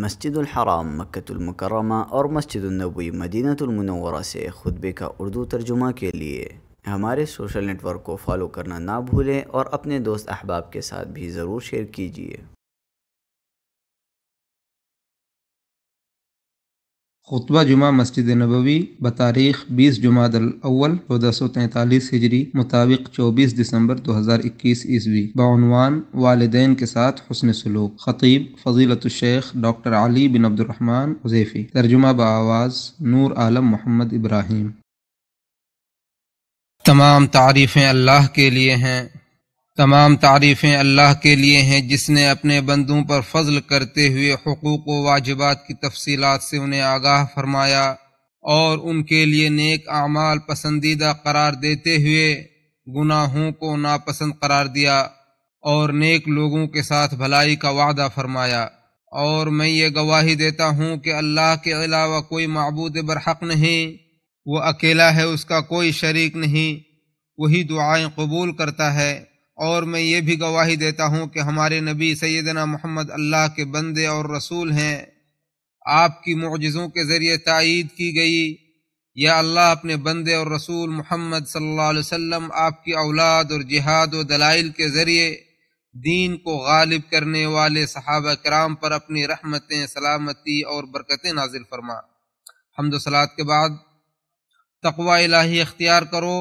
मस्जिद हराम मक्तुल और मस्जिद नबी मदीनतुल से खुतबे का उर्दू तर्जुमा के लिए हमारे सोशल नेटवर्क को फॉलो करना ना भूलें और अपने दोस्त अहबाब के साथ भी ज़रूर शेयर कीजिए खुतबा जुमा मस्जिद नबवी बतारीख बीस अव्वल चौदह सौ तैंतालीस हिजरी मुताबिक चौबीस दिसंबर दो हज़ार इक्कीस ईस्वी बानवान वालदेन के साथ हसन सलूक ख़तीब फजीलतशेख doctor Ali bin Abdulrahman Huzaifi तर्जुमा बवाज़ नूर आलम मोहम्मद इब्राहिम तमाम तारीफ़ें अल्लाह के लिए हैं तमाम तारीफ़ें अल्लाह के लिए हैं जिसने अपने बंदों पर फजल करते हुए हकूक़ व वाजबात की तफसीलात से उन्हें आगाह फरमाया और उनके लिए नेक आमाल पसंदीदा करार देते हुए गुनाहों को नापसंद करार दिया और नेक लोगों के साथ भलाई का वादा फरमाया और मैं ये गवाही देता हूँ कि अल्लाह के अलावा कोई मबूद बरहक नहीं वो अकेला है उसका कोई शरीक नहीं वही दुआएं कबूल करता है और मैं ये भी गवाही देता हूँ कि हमारे नबी सैदना मोहम्मद अल्लाह के बंदे और रसूल हैं आपकी मुजज़ों के ज़रिए तइद की गई या अल्लाह अपने बंदे और रसूल मोहम्मद सल्लल्लाहु अलैहि वसल्लम आपकी औलाद और जिहाद व दलाइल के ज़रिए दीन को गालिब करने वाले सहाब कराम पर अपनी रहमतें सलामती और बरकतें नाजिल फरमा हमद के बाद तकवा इलाही अख्तियार करो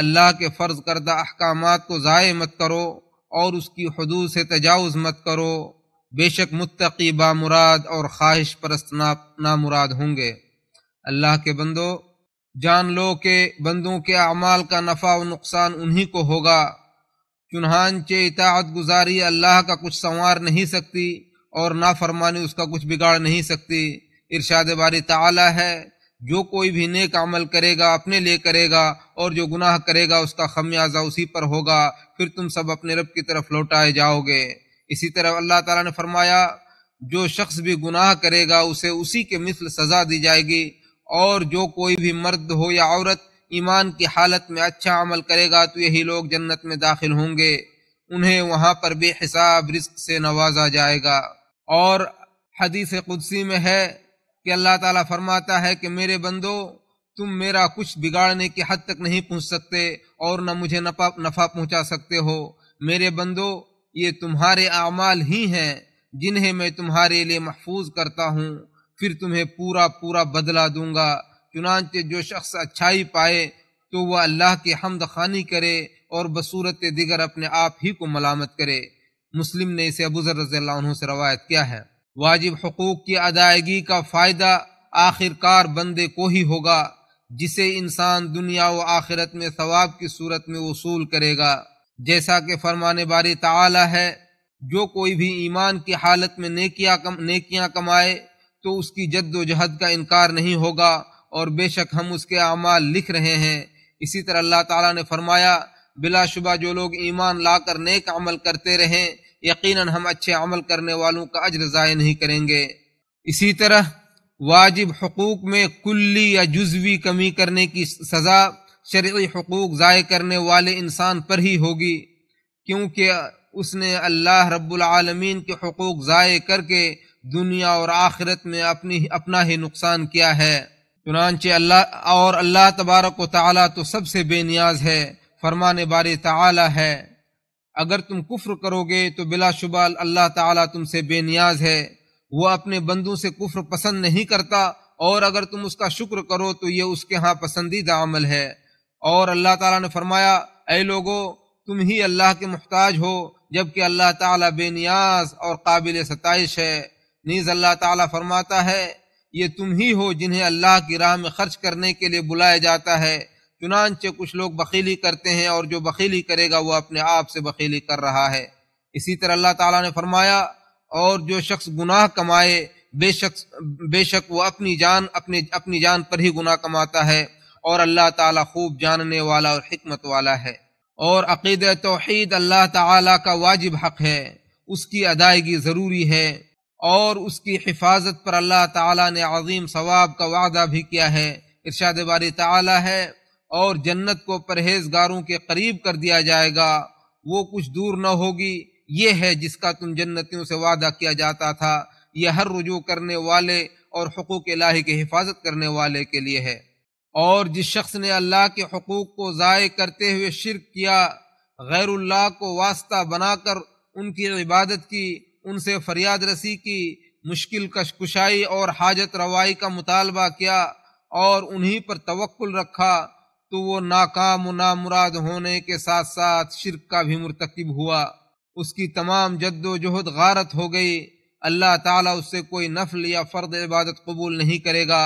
अल्लाह के फ़र्ज करदा अहकाम को ज़ाय मत करो और उसकी हदूद से तजावज़ मत करो बेशक मुतकी बा मुराद और ख्वाहिश परस्त ना, नामुराद होंगे अल्लाह के बंदो जान लो के बंदों के अमाल का नफ़ा व नुकसान उन्हीं को होगा चुनहान चे इतात गुजारी अल्लाह का कुछ संवार नहीं सकती और ना फरमानी उसका कुछ बिगाड़ नहीं सकती इरशाद बारी तला है जो कोई भी नेक अमल करेगा अपने लिए करेगा और जो गुनाह करेगा उसका खमियाजा उसी पर होगा फिर तुम सब अपने रब की तरफ लौटाए जाओगे इसी तरह अल्लाह ताला ने फरमाया जो शख्स भी गुनाह करेगा उसे उसी के मिसल सज़ा दी जाएगी और जो कोई भी मर्द हो या औरत ईमान की हालत में अच्छा अमल करेगा तो यही लोग जन्नत में दाखिल होंगे उन्हें वहाँ पर बेहिसाब रिस्क से नवाजा जाएगा और हदीस कुदसी में है कि अल्लाह ताला फरमाता है कि मेरे बंदो तुम मेरा कुछ बिगाड़ने की हद तक नहीं पहुंच सकते और न मुझे नफा नफा पहुंचा सकते हो मेरे बंदो ये तुम्हारे अमाल ही हैं जिन्हें मैं तुम्हारे लिए महफूज करता हूँ फिर तुम्हें पूरा पूरा बदला दूंगा चुनानचे जो शख्स अच्छाई पाए तो वह अल्लाह की हमद खानी करे और बसूरत दिगर अपने आप ही को मलामत करे मुस्लिम ने इसे अबूजर रज़ी से रवायत किया है वाजिब हकूक़ की अदायगी का फ़ायदा आखिरकार बंदे को ही होगा जिसे इंसान दुनिया व आखिरत में सवाब की सूरत में वसूल करेगा जैसा कि फरमाने बारी ताला है जो कोई भी ईमान की हालत में नेकिया कम नेकियां कमाए तो उसकी जद्दोजहद का इनकार नहीं होगा और बेशक हम उसके अमाल लिख रहे हैं इसी तरह अल्लाह ताला ने फरमाया बिलाशुबा जो लोग ईमान लाकर नेक अमल करते रहें यकीनन हम अच्छे अमल करने वालों का अजर ज़ाय नहीं करेंगे इसी तरह वाजिब हकूक़ में कुल्ली या जुजवी कमी करने की सज़ा शर्य हकूक़ ज़ाय करने वाले इंसान पर ही होगी क्योंकि उसने अल्लाह रब्लमीन के हकूक़ ज़ाय करके दुनिया और आखिरत में अपनी अपना ही नुकसान किया है चुनाच अल्लाह और अल्लाह तबारक वाली तो सबसे बेनियाज है फरमाने बारे ताली है अगर तुम कुफ्र करोगे तो बिलाशुबा अल्लाह ताला तुमसे बेनियाज है वह अपने बंदों से कुफ्र पसंद नहीं करता और अगर तुम उसका शुक्र करो तो ये उसके यहाँ पसंदीदा अमल है और अल्लाह ताला ने फरमाया ए लोगो तुम ही अल्लाह के मुहताज हो जबकि अल्लाह ताला बेनियाज और काबिल सताइश है नीज़ अल्लाह ताला फरमाता है ये तुम ही हो जिन्हें अल्लाह की राह में खर्च करने के लिए बुलाया जाता है चुनानचे कुछ लोग बकीली करते हैं और जो बकीली करेगा वह अपने आप से बकीली कर रहा है इसी तरह अल्लाह ताला ने फरमाया और जो शख्स गुनाह कमाए बेशक बेशक वह अपनी जान अपने अपनी जान पर ही गुनाह कमाता है और अल्लाह ताला खूब जानने वाला और हमत वाला है और अक़ीद तोहद अल्लाह ताला का वाजिब हक है उसकी अदायगी ज़रूरी है और उसकी हिफाजत पर अल्लाह ताला ने अजीम सवाब का वादा भी किया है इरशाद बारी ताला है और जन्नत को परहेजगारों के करीब कर दिया जाएगा वो कुछ दूर न होगी ये है जिसका तुम जन्नतियों से वादा किया जाता था यह हर रुजू करने वाले और हकूक़ लाही की हिफाजत करने वाले के लिए है और जिस शख्स ने अल्लाह के हकूक़ को ज़ाय करते हुए शिरक किया गैरुल्लाह को वास्ता बनाकर उनकी इबादत की उनसे फरियाद रसी की मुश्किल कशकुशाई और हाजत रवाई का मुतालबा किया और उन्हीं पर तवक्ल रखा तो वो नाकाम मुराद होने के साथ साथ शिरक का भी मरतकब हुआ उसकी तमाम जद्दोजहद गारत हो गई अल्लाह ताला उससे कोई नफल या फ़र्द इबादत कबूल नहीं करेगा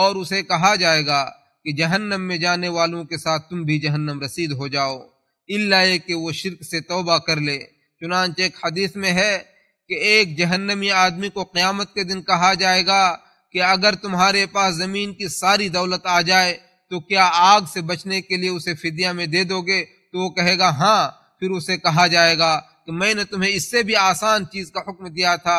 और उसे कहा जाएगा कि जहन्नम में जाने वालों के साथ तुम भी जहन्नम रसीद हो जाओ इल्ला कि वो शिरक से तोबा कर ले चुनानच एक हदीस में है कि एक जहन्नमी आदमी को क़्यामत के दिन कहा जाएगा कि अगर तुम्हारे पास ज़मीन की सारी दौलत आ जाए तो क्या आग से बचने के लिए उसे फिदिया में दे दोगे तो वो कहेगा हाँ फिर उसे कहा जाएगा कि मैंने तुम्हें इससे भी आसान चीज़ का हुक्म दिया था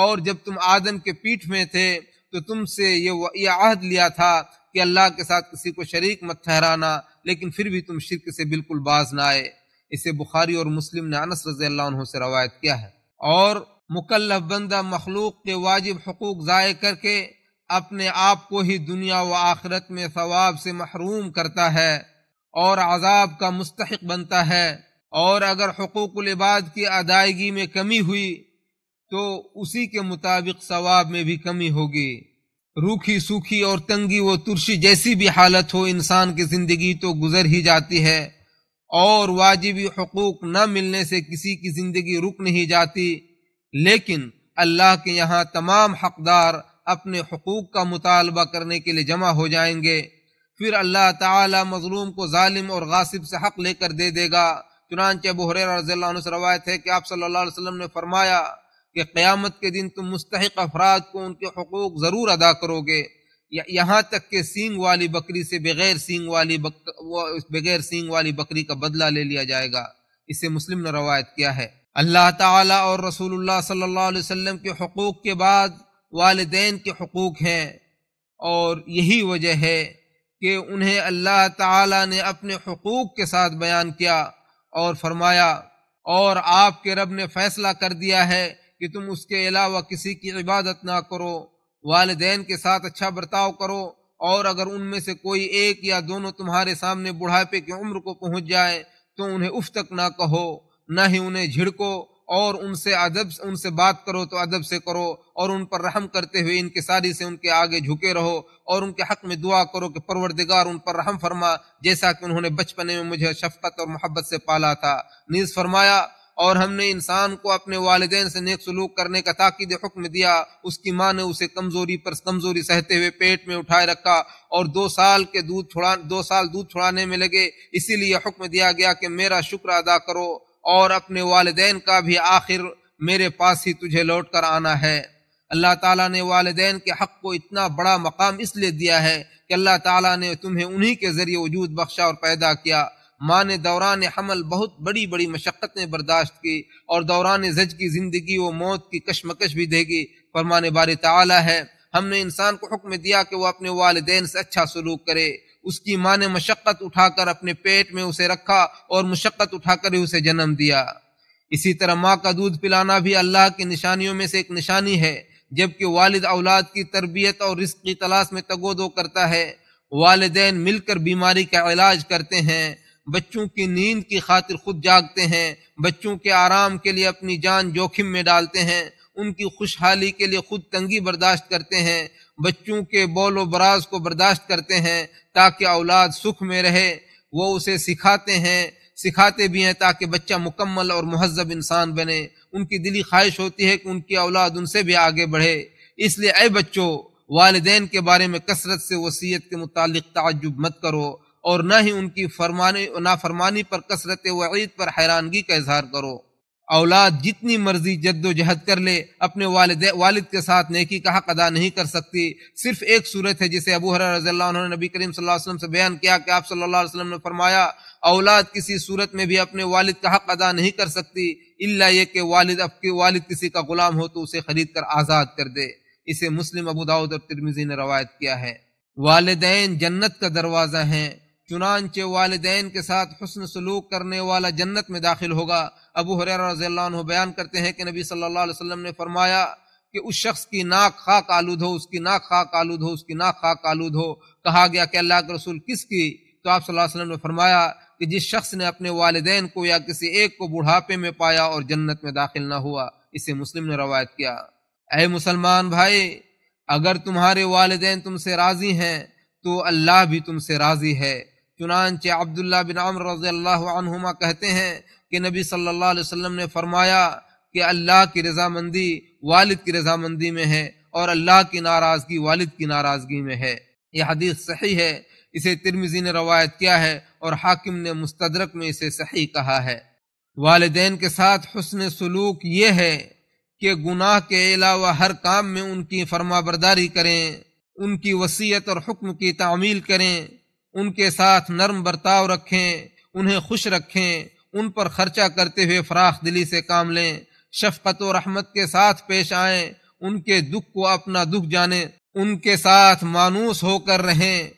और जब तुम आदम के पीठ में थे तो तुमसे ये आहद लिया था कि अल्लाह के साथ किसी को शरीक मत ठहराना लेकिन फिर भी तुम शिरक से बिल्कुल बाज ना आए इसे बुखारी और मुस्लिम ने अनस रज़ी से रवायत किया है और मुकल्लफ बंदा मखलूक के वाजिब हकूक ज़ाय करके अपने आप को ही दुनिया व आखिरत में सवाब से महरूम करता है और अजाब का मुस्तक बनता है और अगर हकूक़बाद की अदायगी में कमी हुई तो उसी के मुताबिक सवाब में भी कमी होगी रूखी सूखी और तंगी व तुरशी जैसी भी हालत हो इंसान की ज़िंदगी तो गुजर ही जाती है और वाजिबी हकूक़ न मिलने से किसी की ज़िंदगी रुक नहीं जाती लेकिन अल्लाह के यहाँ तमाम हकदार अपने हकूक़ का मुतालबा करने के लिए जमा हो जाएंगे फिर अल्लाह ताला मजलूम को ालिम और गासिब से हक़ लेकर दे देगा चुनानचे बहर रज़ी रवायत है कि आप सल्लल्लाहु अलैहि वसल्लम ने फरमाया कि क़्यामत के दिन तुम मुस्तक अफराद को उनके हकूक़ ज़रूर अदा करोगे यहाँ तक के सींग वाली बकरी से बगैर सींग वाली बक बगैर सींग वाली बकरी का बदला ले लिया जाएगा इसे मुस्लिम ने रवायत किया है अल्लाह ताला और रसूलुल्लाह सल्लल्लाहु के हकूक़ के बाद वालदेन के हकूक़ हैं और यही वजह है कि उन्हें अल्लाह ताला ने अपने हकूक़ के साथ बयान किया और फरमाया और आपके रब ने फैसला कर दिया है कि तुम उसके अलावा किसी की इबादत ना करो वालदेन के साथ अच्छा बर्ताव करो और अगर उनमें से कोई एक या दोनों तुम्हारे सामने बुढ़ापे की उम्र को पहुंच जाए तो उन्हें उफ तक ना कहो ना ही उन्हें झिड़को और उनसे अदब उनसे बात करो तो अदब से करो और उन पर रहम करते हुए सारी से उनके आगे झुके रहो और उनके हक में दुआ करो कि परवरदिगार उन पर रहम फरमा जैसा कि उन्होंने बचपने में मुझे शफकत और मोहब्बत से पाला था नीज फरमाया और हमने इंसान को अपने वालदे से नेक सलूक करने का ताकिद हुक्म दिया उसकी माँ ने उसे कमज़ोरी पर कमज़ोरी सहते हुए पेट में उठाए रखा और दो साल के दूध छुड़ा दो साल दूध छुड़ाने में लगे इसीलिए हुक्म दिया गया कि मेरा शुक्र अदा करो और अपने वालदेन का भी आखिर मेरे पास ही तुझे लौट कर आना है अल्लाह ताला ने वालदेन के हक़ को इतना बड़ा मकाम इसलिए दिया है कि अल्लाह ताला ने तुम्हें उन्हीं के ज़रिए वजूद बख्शा और पैदा किया माँ ने दौरान हमल बहुत बड़ी बड़ी मशक्क़तें बर्दाश्त की और दौरान जज की ज़िंदगी व मौत की कशमकश भी देगी फरमाने बार ताला है हमने इंसान को हुक्म दिया कि वह अपने वालदेन से अच्छा सलूक करे उसकी माँ ने मशक्क़त उठाकर अपने पेट में उसे रखा और मशक्क़त उठाकर ही उसे जन्म दिया इसी तरह माँ का दूध पिलाना भी अल्लाह की निशानियों में से एक निशानी है जबकि वालिद औलाद की तरबियत और रिस्क की तलाश में तगोदो करता है वालदेन मिलकर बीमारी का इलाज करते हैं बच्चों की नींद की खातिर खुद जागते हैं बच्चों के आराम के लिए अपनी जान जोखिम में डालते हैं उनकी खुशहाली के लिए खुद तंगी बर्दाश्त करते हैं बच्चों के बोलो बराज को बर्दाश्त करते हैं ताकि औलाद सुख में रहे वो उसे सिखाते हैं सिखाते भी हैं ताकि बच्चा मुकम्मल और महजब इंसान बने उनकी दिली ख्वाहिश होती है कि उनकी औलाद उनसे भी आगे बढ़े इसलिए अय बच्चों वालदेन के बारे में कसरत से वसीयत के मुतालिक ताजुब मत करो और न ही उनकी फरमानी नाफरमानी पर कसरत वईद पर हैरानगी का इजहार करो औलाद जितनी मर्जी जद्दोजहद कर ले अपने वालद वालिद के साथ नेकी का हक अदा नहीं कर सकती सिर्फ एक सूरत है जिसे अबू हर रजील्ला ने नबी करीम वसल्लम से बयान किया कि आप सल्लल्लाहु अलैहि वसल्लम ने फरमाया औलाद किसी सूरत में भी अपने वालिद का हक अदा नहीं कर सकती इल्ला ये कि वालिद आपके वालिद किसी का गुलाम हो तो उसे खरीद कर आज़ाद कर दे इसे मुस्लिम अबू दाऊद और तिरमिजी ने रवायत किया है वालदेन जन्नत का दरवाज़ा हैं चुनानचे वालदेन के साथ हसन सलूक करने वाला जन्नत में दाखिल होगा अबू हुरैरा रज़ी बयान करते हैं कि नबी सल्लल्लाहु अलैहि वसल्लम ने फरमाया कि उस शख्स की नाक खाक आलूद हो उसकी नाक खाक आलूद हो उसकी नाक खाक आलूद हो कहा गया कि अल्लाह के रसूल किसकी तो आप सल्लल्लाहु अलैहि वसल्लम ने फरमाया कि जिस शख्स ने अपने वालदेन को या किसी एक को बुढ़ापे में पाया और जन्नत में दाखिल ना हुआ इसे मुस्लिम ने रवायत किया अः मुसलमान भाई अगर तुम्हारे वालदेन तुमसे राज़ी हैं तो अल्लाह भी तुमसे राज़ी है चुनानच अब्दुल्ला बिन अमर रज़ी अल्लाह कहते हैं कि नबी सल्लल्लाहु अलैहि वसल्लम ने फरमाया कि अल्लाह की रजामंदी वालिद की रजामंदी में है और अल्लाह की नाराज़गी वालिद की नाराज़गी में है यह हदीस सही है इसे तिरमिजी ने रवायत किया है और हाकिम ने मुस्तरक में इसे सही कहा है वालदेन के साथ हसन सलूक ये है कि गुनाह के अलावा हर काम में उनकी फरमाबरदारी करें उनकी वसीयत और हुक्म की तामील करें उनके साथ नर्म बर्ताव रखें उन्हें खुश रखें उन पर खर्चा करते हुए फराख दिली से काम लें शफकत व रहमत के साथ पेश आएं उनके दुख को अपना दुख जाने उनके साथ मानूस होकर रहें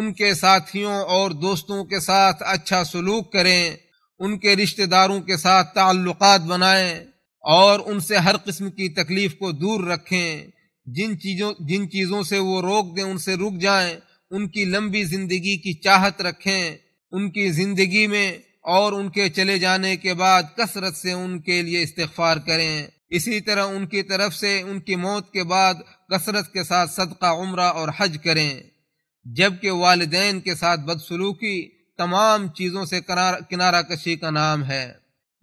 उनके साथियों और दोस्तों के साथ अच्छा सलूक करें उनके रिश्तेदारों के साथ ताल्लुक बनाएं और उनसे हर किस्म की तकलीफ को दूर रखें जिन चीज़ों जिन चीज़ों से वो रोक दें उनसे रुक जाएं उनकी लंबी जिंदगी की चाहत रखें उनकी जिंदगी में और उनके चले जाने के बाद कसरत से उनके लिए इस्तफार करें इसी तरह उनकी तरफ से उनकी मौत के बाद कसरत के साथ सदका उम्र और हज करें जबकि वालदेन के साथ बदसलूकी तमाम चीज़ों से किनारा कशी का नाम है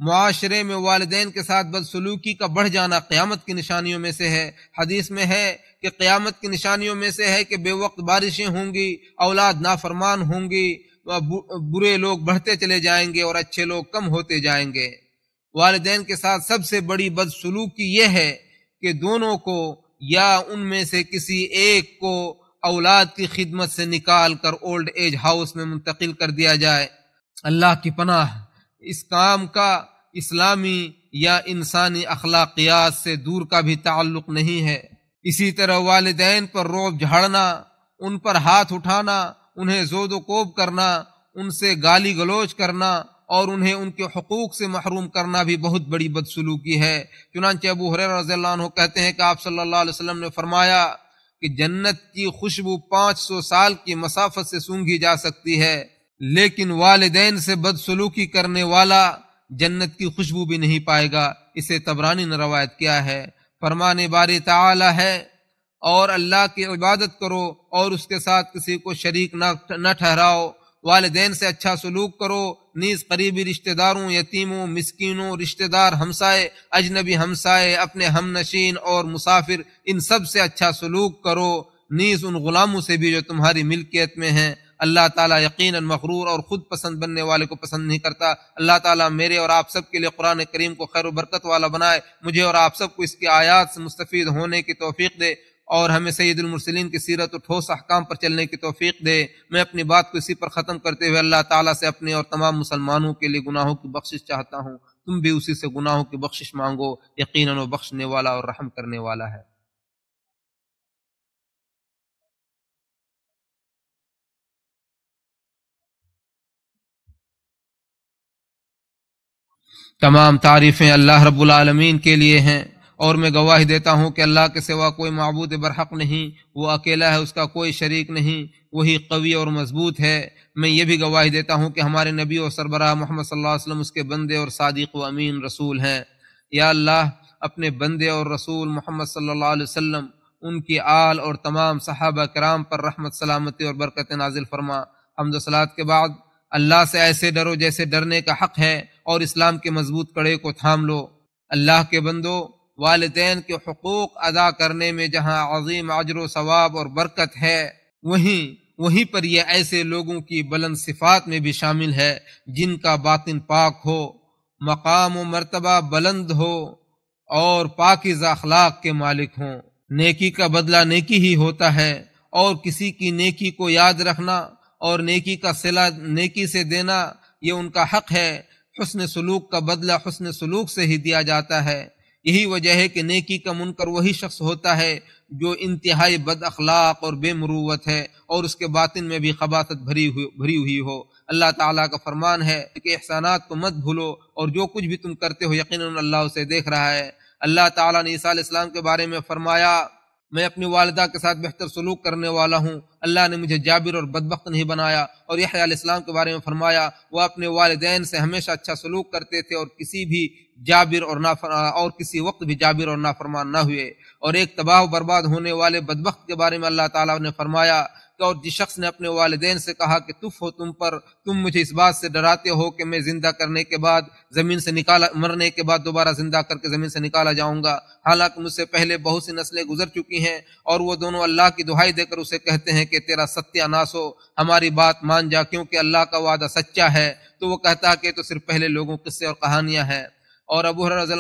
माशरे में वालदेन के साथ बदसलूकी का बढ़ जाना क़्यामत की निशानियों में से है हदीस में है कि क़्यामत की निशानियों में से है कि बेवक्त बारिशें होंगी औलाद नाफरमान होंगी बुरे लोग बढ़ते चले जाएंगे और अच्छे लोग कम होते जाएंगे वालदे के साथ सबसे बड़ी बदसलूकी यह है कि दोनों को या उनमें से किसी एक को औलाद की खिदमत से निकाल कर ओल्ड एज हाउस में मुंतकिल कर दिया जाए अल्लाह की पनाह इस काम का इस्लामी या इंसानी अखलाकियात से दूर का भी ताल्लुक नहीं है इसी तरह वालदेन पर रोब झाड़ना उन पर हाथ उठाना उन्हें जोदो कोब करना उनसे गाली गलोच करना और उन्हें उनके हकूक़ से महरूम करना भी बहुत बड़ी बदसलूकी है चुनानचे अबू हर रज़ी कहते हैं कि आप सल्लल्लाहु अलैहि वसल्लम ने फरमाया कि जन्नत की खुशबू सौ साल की मसाफत से सूंघी जा सकती है लेकिन वालदेन से बदसलूकी करने वाला जन्नत की खुशबू भी नहीं पाएगा इसे तबरानी ने रवायत किया है फरमान बार ताला है और अल्लाह की इबादत करो और उसके साथ किसी को शरीक न ठहराओ वालदेन से अच्छा सलूक करो नीज करीबी रिश्तेदारों यतीमों मिसकीनों रिश्तेदार हमसाए अजनबी हमसाए अपने हम नशीन और मुसाफिर इन सब से अच्छा सलूक करो नीज उन गुलामों से भी जो तुम्हारी मिल्कियत में है अल्लाह ताला यकीन मकरूर और ख़ुद पसंद बनने वाले को पसंद नहीं करता अल्लाह ताला मेरे और आप सब के लिए कुरान करीम को खैर बरकत वाला बनाए मुझे और आप सबको इसकी आयात से मुस्तफ़ होने की तोफ़ी दे और हमें सैदुलमरसलिन की सीरत और ठोस अहकाम पर चलने की तोफ़ी दे मैं अपनी बात को इसी पर ख़त्म करते हुए अल्लाह ताला से अपने और तमाम मुसलमानों के लिए गुनाहों की बख्शिश चाहता हूँ तुम भी उसी से गुनाहों की बख्शिश मांगो यकीन बख्शने वाला और रहम करने वाला है तमाम तारीफ़ें अल्लाह रब्बुलमीन के लिए हैं और मैं गवाही देता हूँ कि अल्लाह के सिवा कोई मबूद बरहक नहीं वो अकेला है उसका कोई शरीक नहीं वही कवि और मजबूत है मैं ये भी गवाही देता हूँ कि हमारे नबी और सरबरा मोहम्मद सल्लल्लाहु अलैहि वसल्लम उसके बंदे और सादिक व अमीन रसूल हैं या अल्लाह अपने बंदे और रसूल मोहम्मद सल्लल्लाहु अलैहि वसल्लम उनकी आल और तमाम सहाबा कराम पर रहमत सलामती और बरकत नाजिल फरमा हमदसलात के बाद अल्लाह से ऐसे डरो जैसे डरने का हक है और इस्लाम के मजबूत कड़े को थाम लो अल्लाह के बंदो वालदेन के हकूक़ अदा करने में जहाँ अजीम अजर सवाब और बरकत है वहीं वहीं पर यह ऐसे लोगों की बुलंद सिफात में भी शामिल है जिनका बातिन पाक हो मकाम व मरतबा बुलंद हो और पाकिज अखलाक के मालिक हों नेकी का बदला नेकी ही होता है और किसी की नेकी को याद रखना और नेकी का सिला नेकी से देना ये उनका हक है हसन सलूक का बदला हसन सलूक से ही दिया जाता है यही वजह है कि नेकी का मुनकर वही शख्स होता है जो इंतहाई बद अखलाक और बेमरूवत है और उसके बातिन में भी खबासत भरी हुई भरी हुई हो अल्लाह ताला का फरमान है कि एहसानात को मत भूलो और जो कुछ भी तुम करते हो यकीन अल्लाह उसे देख रहा है अल्लाह ताला ने ईसा इस्लाम के बारे में फरमाया मैं अपनी वालदा के साथ बेहतर सलूक करने वाला हूँ अल्लाह ने मुझे जाबिर और बदबक नहीं बनाया और यह इस्लाम के बारे में फरमाया वह अपने वालदेन से हमेशा अच्छा सलूक करते थे और किसी भी जाबिर और नाफर और किसी वक्त भी जाबिर और नाफरमान ना हुए और एक तबाह बर्बाद होने वाले बदबक के बारे में अल्लाह ताला ने फरमाया कि और जिस शख्स ने अपने वालदेन से कहा कि तुफ हो तुम पर तुम मुझे इस बात से डराते हो कि मैं ज़िंदा करने के बाद ज़मीन से निकाला मरने के बाद दोबारा ज़िंदा करके ज़मीन से निकाला जाऊंगा हालांकि मुझसे पहले बहुत सी नस्लें गुजर चुकी हैं और वो दोनों अल्लाह की दुहाई देकर उसे कहते हैं कि तेरा सत्यानाश हो हमारी बात मान जा क्योंकि अल्लाह का वादा सच्चा है तो वो कहता कि तो सिर्फ पहले लोगों किस्से और कहानियां हैं और अबू रज़ी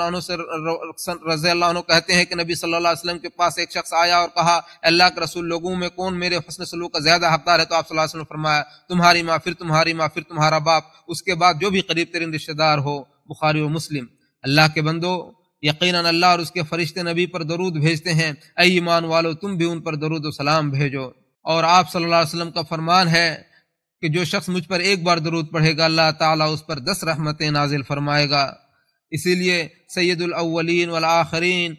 कहते हैं कि नबी सल्लल्लाहु अलैहि वसल्लम के पास एक शख्स आया और कहा अल्लाह के रसूल लोगों में कौन मेरे हसन सलूक का ज़्यादा हकदार है तो आप सल्लल्लाहु अलैहि वसल्लम फरमाया तुम्हारी माँ फिर तुम्हारी माँ फिर तुम्हारा बाप उसके बाद जो भी करीब तरीन रिश्तेदार हो बुखारी व मुस्लिम अल्लाह के बंदो यकीन अल्लाह और उसके फरिश्ते नबी पर दरूद भेजते हैं अई ईमान वालो तुम भी उन पर दरूद सलाम भेजो और आप सल्लाम का फरमान है कि जो शख्स मुझ पर एक बार दरूद पढ़ेगा अल्लाह ताला उस पर दस रहमतें नाजिल फरमाएगा इसीलिए सैदुलवलिन वलाखरीन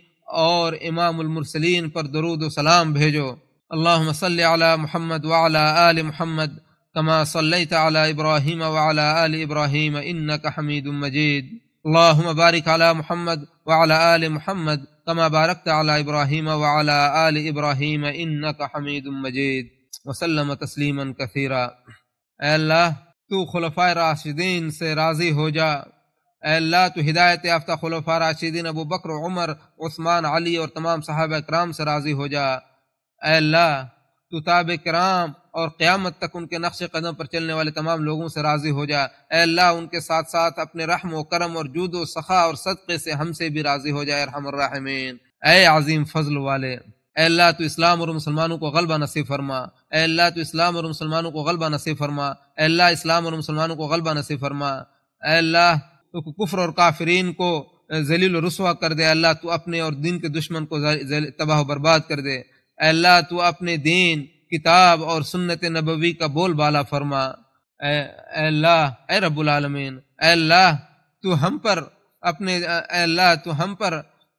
और इमामसलिन पर दरुद सलाम भेजो अल्लाह सल महमद वाल आल महमद कमा सल्लत तब्राहिम वाल आल इब्राहिम इन्नक मजीद अल्लाह बारिक आला महमद वाला आल महमद कमा बारक आला इब्राहिम वाला आल इब्राहिम इन्नक मजीद वसलम तस्लीमन कसीरा अल्लाह तू खुलफ़ा राशिदीन से राज़ी हो जा अल्लाह तो हिदायत याफ्ता खलफा राशिदीन अबू बकर उमर उस्मान अली और तमाम सहाब कराम से राज़ी हो जा अल्लाह तो ताब कराम और क़्यामत तक उनके नक्श कदम पर चलने वाले तमाम लोगों से राज़ी हो जा अल्लाह उनके साथ साथ अपने रहम व करम और जूद व सखा और सदक़े से हमसे भी राज़ी हो जाए रहमरहमीन ए आज़ीम फजल वाले अल्लाह तो इस्लाम और मुसलमानों को गलबा नसीब फरमा अल्लाह तो इस्लाम और मुसलमानों को गलबा नसीब फरमा अल्लाह इस्लाम और मुसलमानों को गलबा नसीब फरमा अल्लाह तो कुफर और काफरीन को जलील रसुआ कर दे अल्लाह तू अपने और दिन के दुश्मन को तबाह बर्बाद कर दे अल्लाह तू अपने दीन किताब और सुन्नत नबी का बोल बाला फरमा अल्लाह ए रबालमीन अल्लाह तू हम पर अपने अल्लाह तू हम पर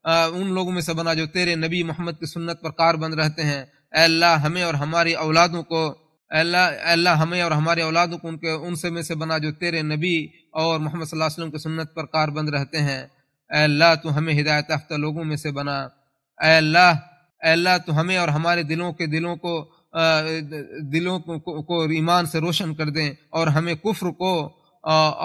आ, उन लोगों में से बना जो तेरे नबी मोहम्मद की सुन्नत पर कार बंद रहते हैं अल्लाह हमें और हमारी औलादों को अल्लाह अल्लाह हमें और हमारे औलादों को उनके उनसे में से बना जो तेरे नबी और मोहम्मद वसल्लम की सुन्नत पर कारबंद रहते हैं अल्लाह तो हमें हिदायत याफ्ता लोगों में से बना अल्लाह अल्लाह तो हमें और हमारे दिलों के दिलों को दिलों को, को ईमान से रोशन कर दें और हमें कुफ्र को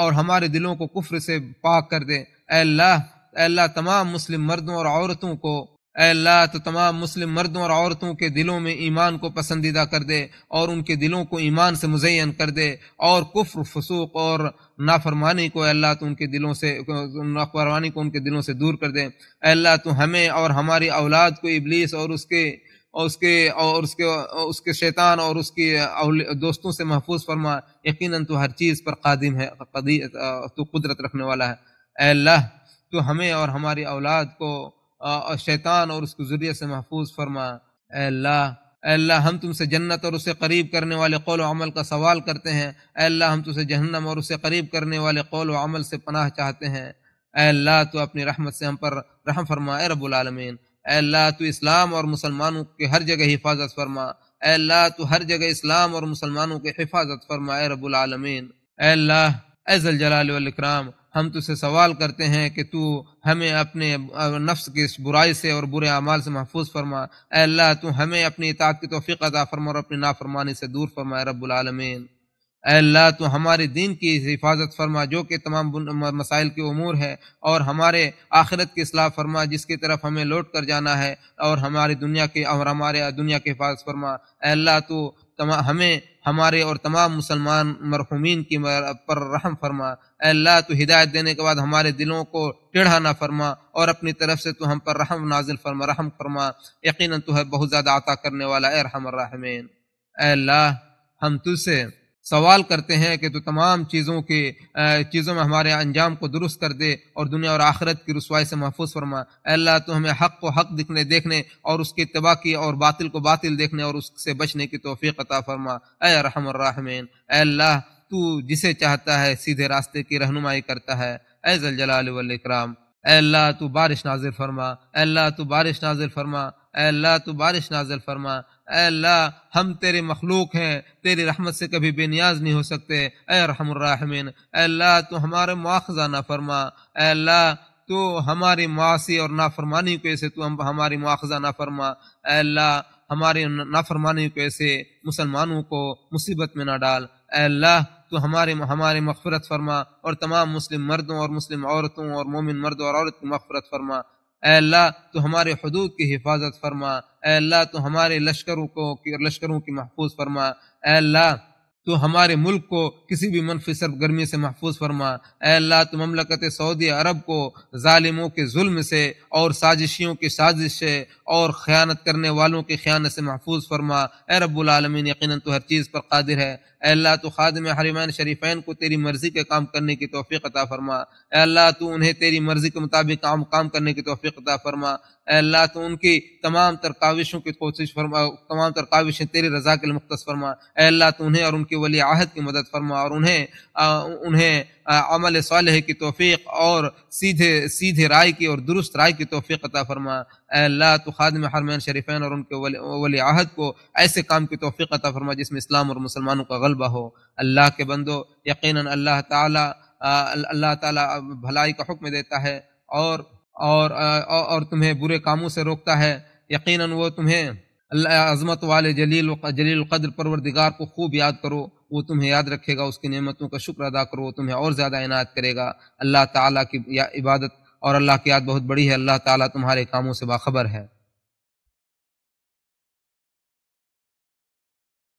और हमारे दिलों को कुफ्र से पाक कर दें अल्लाह अल्लाह तमाम मुस्लिम मर्दों और औरतों को अल्लाह तो तमाम मुस्लिम मर्दों और औरतों के दिलों में ईमान को पसंदीदा कर दे और उनके दिलों को ईमान से मुजैन कर दे और कुफ्र फसूक और नाफरमानी को अल्लाह तो उनके दिलों से नाफरमानी को उनके दिलों से दूर कर दे अल्लाह तो हमें और हमारी औलाद को इबलीस और उसके और उसके और उसके उसके शैतान और उसके दोस्तों से महफूज फरमा यकीन तो हर चीज़ पर कादिम है तो कुदरत रखने वाला है अल्लाह तो हमें और हमारी औलाद को शैतान और उसकी ज़ुरियत से महफूज फरमा अल्लाह अल्लाह हम तुमसे जन्नत और उसे करीब करने वाले कौल अमल का सवाल करते हैं अल्लाह हम तुमसे जहन्नम और उसे करीब करने वाले कौल अमल से पनाह चाहते हैं अल्लाह तो अपनी रहमत से हम पर रहम फरमा ए रबालमीन अल्लाह तो इस्लाम और मुसलमानों की हर जगह हिफाजत फरमा अल्लाह तो हर जगह इस्लाम और मुसलमानों की हिफाजत फरमा ए रबालमीन अल्लाह अजल जलाल वक्राम हम तुझसे सवाल करते हैं कि तू हमें अपने नफ्स की इस बुराई से और बुरे अमाल से महफूज फरमा अल्लाह तू हमें अपनी इतात की तोफ़ी अदा फरमा और अपनी नाफरमानी से दूर फरमा रबालमीन अल्लाह तो हमारे दीन की हिफाजत फरमा जो कि तमाम मसाइल के अमूर है और हमारे आखिरत की असलाह फरमा जिसकी तरफ हमें लौट कर जाना है और हमारी दुनिया के और हमारे दुनिया की हिफाजत फरमा अल्लाह तो हमें हमारे और तमाम मुसलमान मरहूमिन की पर रहम फरमा अल्लाह तो हिदायत देने के बाद हमारे दिलों को टेढ़ा ना फरमा और अपनी तरफ से तो हम पर रहम नाजिल फरमा रहम फरमा यकीन तो है बहुत ज़्यादा अता करने वाला है रहमन अल्लाह हम तुझसे सवाल करते हैं कि तो तमाम चीज़ों के चीज़ों में हमारे अंजाम को दुरुस्त कर दे और दुनिया और आखिरत की रसवाई से महफूज फरमा अल्लाह तो हमें हक़ को हक़ दिखने देखने और उसकी तबाह की और बातिल को बातिल देखने और उससे बचने की तोफ़ी अता फरमा अरहमरहमैन अल्लाह तू जिसे चाहता है सीधे रास्ते की रहनुमाई करता है ऐजल जलाल वक्राम अल्लाह तू बारिश नाजिल फरमा अल्लाह तू बारिश नाजिल फरमा अल्लाह तू बारिश नाजिल फरमा अल्लाह हम तेरे मखलूक हैं तेरी रहमत से कभी बेनियाज नहीं हो सकते अरहमरहमिन अल्लाह तो हमारे मुआखजा ना फरमा अल्लाह तो हमारी मासी और नाफरमानी को ऐसे तो हम हमारी मुआखजा ना फरमा अल्लाह हमारी नाफरमानी को ऐसे मुसलमानों को मुसीबत में ना डाल अल्लाह तो हमारे हमारे मफफरत फरमा और तमाम मुस्लिम मर्दों और मुस्लिम औरतों और मोमिन मर्दों और औरत की मफफरत फरमा अल्लाह तो हमारे हदूद की हिफाजत फरमा अल्लाह तो हमारे लश्करों को लश्करों की महफूज फरमा अल्लाह तो हमारे मुल्क को किसी भी मनफी सरगर्मी से महफूज फरमा अल्लाह तो ममलकत सऊदी अरब को ालिमों के जुल्म से और साजिशियों की साजिश से और ख़यानत करने वालों की ख़यानत से महफूज फरमा ए रबालमीन यकीन तो हर चीज़ पर कादिर है अल्लाह तो खादम हरिमान शरीफ़ैन को तेरी मर्ज़ी के काम करने की तोफ़ी अता फरमा अल्लाह तो उन्हें तेरी मर्ज़ी के मुताबिक काम काम करने की तोफ़ी अता फरमा अल्लाह तो उनकी तमाम तरकाविशों की कोशिश फरमा तमाम तरकाविशें तेरी रजा के लिए मुख्त फरमा अल्लाह तो उन्हें और उनकी वली आहद की मदद फरमा और उन्हें आ, उन्हें अमल साल की तोफ़ी और सीधे सीधे राय की और दुरुस्त राय की तोफ़ी अता फरमा अल्लाह तो खादम हरमैन शरीफ़ैन और उनके वली, वली आहद को ऐसे काम की तोफ़ी अता फरमा जिसमें इस्लाम और मुसलमानों का गलबा हो अल्लाह के बंदो यकीन अल्लाह तल्ला तलाई का हुक्म देता है और और और तुम्हें बुरे कामों से रोकता है यकीनन वो तुम्हें अल्लाह आजमत वाले जलील जलील कद्र परवरदिगार को खूब याद करो वो तुम्हें याद रखेगा उसकी नेमतों का शुक्र अदा करो वो तुम्हें और ज़्यादा इनायत करेगा अल्लाह ताला की इबादत और अल्लाह की याद बहुत बड़ी है अल्लाह ताला तुम्हारे कामों से बाखबर है